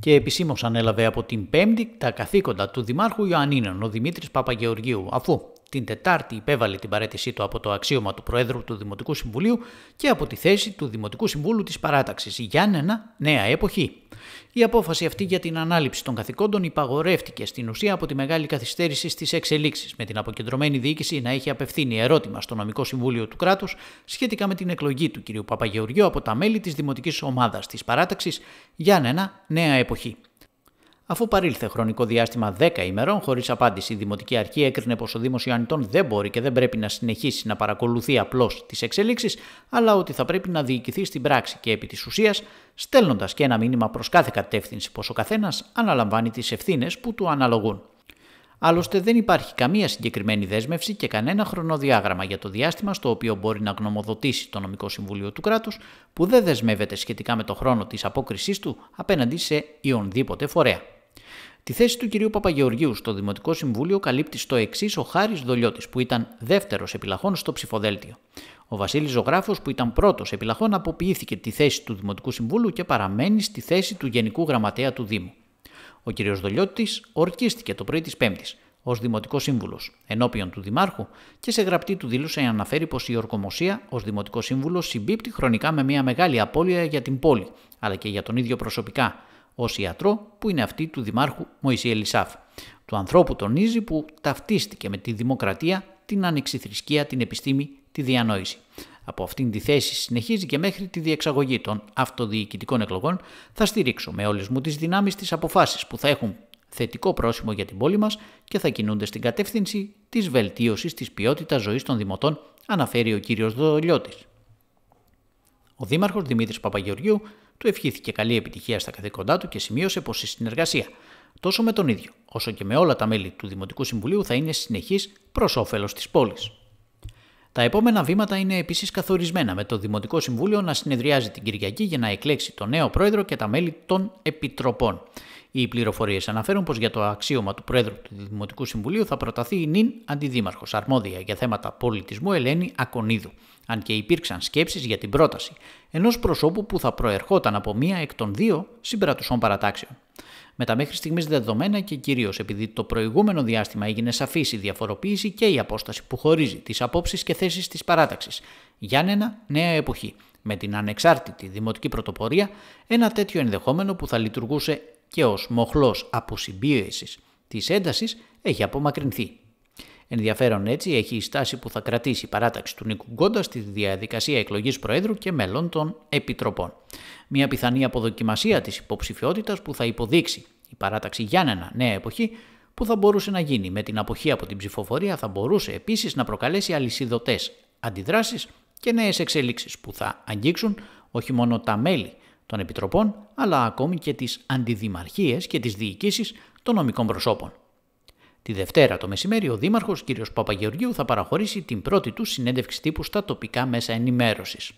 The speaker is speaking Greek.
και επισήμως ανέλαβε από την Πέμπτη τα καθήκοντα του Δημάρχου Ιωαννίνων, ο Δημήτρης Παπαγεωργίου, αφού την Τετάρτη υπέβαλε την παρέτησή του από το αξίωμα του Προέδρου του Δημοτικού Συμβουλίου και από τη θέση του Δημοτικού Συμβούλου της Παράταξης Γιάννενα Νέα Εποχή. Η απόφαση αυτή για την ανάληψη των καθηκόντων υπαγορεύτηκε στην ουσία από τη μεγάλη καθυστέρηση στις εξελίξεις, με την αποκεντρωμένη διοίκηση να έχει απευθύνει ερώτημα στο νομικό συμβούλιο του κράτους σχετικά με την εκλογή του κ. Παπαγεωργιού από τα μέλη της Δημοτικής Ομάδας της Παράταξης ένα Νέα Εποχή. Αφού παρήλθε χρονικό διάστημα 10 ημερών χωρίς απάντηση, η Δημοτική Αρχή έκρινε πως ο Δήμο Ιωαννητών δεν μπορεί και δεν πρέπει να συνεχίσει να παρακολουθεί απλώς τις εξελίξεις, αλλά ότι θα πρέπει να διοικηθεί στην πράξη και επί της ουσίας, στέλνοντας και ένα μήνυμα προς κάθε κατεύθυνση πως ο καθένας αναλαμβάνει τις ευθύνες που του αναλογούν. Άλλωστε, δεν υπάρχει καμία συγκεκριμένη δέσμευση και κανένα χρονοδιάγραμμα για το διάστημα στο οποίο μπορεί να γνωμοδοτήσει το νομικό συμβούλιο του κράτους, που δεν δεσμεύεται σχετικά με το χρόνο της απόκρισής του απέναντι σε οιονδήποτε φορέα. Τη θέση του κυρίου Παπαγεωργίου στο Δημοτικό Συμβούλιο καλύπτει στο εξής ο Χάρης Δολιώτης, που ήταν δεύτερος επιλαχών στο ψηφοδέλτιο. Ο Βασίλης Ζωγράφος, που ήταν πρώτος επιλαχών, αποποιήθηκε τη θέση του Δημοτικού Συμβούλου και παραμένει στη θέση του Γενικού Γραμματέα του Δήμου. Ο κ. Δολιώτης ορκίστηκε το πρωί της Πέμπτης ως Δημοτικός Σύμβουλος ενώπιον του Δημάρχου και σε γραπτή του δήλωση αναφέρει πως η ορκομοσία ως Δημοτικός Σύμβουλος συμπίπτει χρονικά με μια μεγάλη απώλεια για την πόλη, αλλά και για τον ίδιο προσωπικά, ως ιατρό, που είναι αυτή του Δημάρχου Μωυσή Ελισάφ, του ανθρώπου τονίζει που ταυτίστηκε με τη δημοκρατία, την ανεξιθρησκεία, την επιστήμη, τη διανόηση. Από αυτήν τη θέση συνεχίζει και μέχρι τη διεξαγωγή των αυτοδιοικητικών εκλογών θα στηρίξω με όλες μου τις δυνάμεις τις αποφάσεις που θα έχουν θετικό πρόσημο για την πόλη μας και θα κινούνται στην κατεύθυνση της βελτίωσης της ποιότητας ζωής των δημοτών, αναφέρει ο κύριος Δολιώτης. Ο Δήμαρχος Δημήτρης Παπαγεωργίου του ευχήθηκε καλή επιτυχία στα καθήκοντά του και σημείωσε πως η συνεργασία τόσο με τον ίδιο όσο και με όλα τα μέλη του Δημοτικού Συμβουλίου θα είναι συνεχής προς όφελος της πόλης. Τα επόμενα βήματα είναι επίσης καθορισμένα με το Δημοτικό Συμβούλιο να συνεδριάζει την Κυριακή για να εκλέξει τον νέο πρόεδρο και τα μέλη των επιτροπών. Οι πληροφορίες αναφέρουν πως για το αξίωμα του Πρόεδρου του Δημοτικού Συμβουλίου θα προταθεί η νυν αντιδήμαρχος αρμόδια για θέματα πολιτισμού Ελένη Ακονίδου. Αν και υπήρξαν σκέψεις για την πρόταση ενός προσώπου που θα προερχόταν από μία εκ των δύο συμπρατουσών παρατάξεων. Με τα μέχρι στιγμής δεδομένα και κυρίως επειδή το προηγούμενο διάστημα έγινε σαφής η διαφοροποίηση και η απόσταση που χωρίζει τις απόψεις και θέσεις της παράταξης. ένα νέα εποχή. Με την ανεξάρτητη δημοτική πρωτοπορία, ένα τέτοιο ενδεχόμενο που θα λειτουργούσε και ως μοχλός αποσυμπίεσης της έντασης έχει απομακρυνθεί. Ενδιαφέρον έτσι έχει η στάση που θα κρατήσει η παράταξη του Νίκου Γκόντα στη διαδικασία εκλογής Προέδρου και μελών των Επιτροπών. Μια πιθανή αποδοκιμασία της υποψηφιότητας που θα υποδείξει η παράταξη Γιάννενα Νέα Εποχή που θα μπορούσε να γίνει με την αποχή από την ψηφοφορία θα μπορούσε επίσης να προκαλέσει αλυσιδωτές αντιδράσεις και νέες εξελίξεις που θα αγγίξουν όχι μόνο τα μέλη των επιτροπών, αλλά ακόμη και τις αντιδημαρχίες και τις διοικήσεις των νομικών προσώπων. Τη Δευτέρα το μεσημέρι, ο Δήμαρχος κ. Παπαγεωργίου θα παραχωρήσει την πρώτη του συνέντευξη τύπου στα τοπικά μέσα ενημέρωσης.